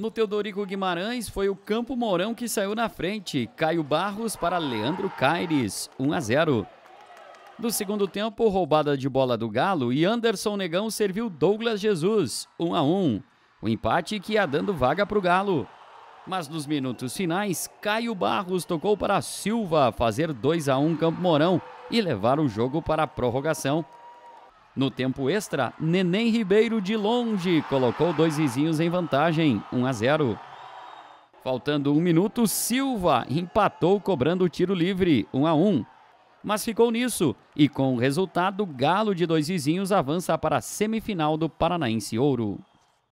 No Teodorico Guimarães, foi o Campo Mourão que saiu na frente. Caio Barros para Leandro Caires, 1 a 0. No segundo tempo, roubada de bola do Galo e Anderson Negão serviu Douglas Jesus, 1 a 1. O empate que ia dando vaga para o Galo. Mas nos minutos finais, Caio Barros tocou para Silva fazer 2 a 1 Campo Mourão e levar o jogo para a prorrogação. No tempo extra, Neném Ribeiro de longe colocou dois vizinhos em vantagem, 1 a 0. Faltando um minuto, Silva empatou cobrando o tiro livre, 1 a 1. Mas ficou nisso, e com o resultado, Galo de dois vizinhos avança para a semifinal do Paranaense Ouro.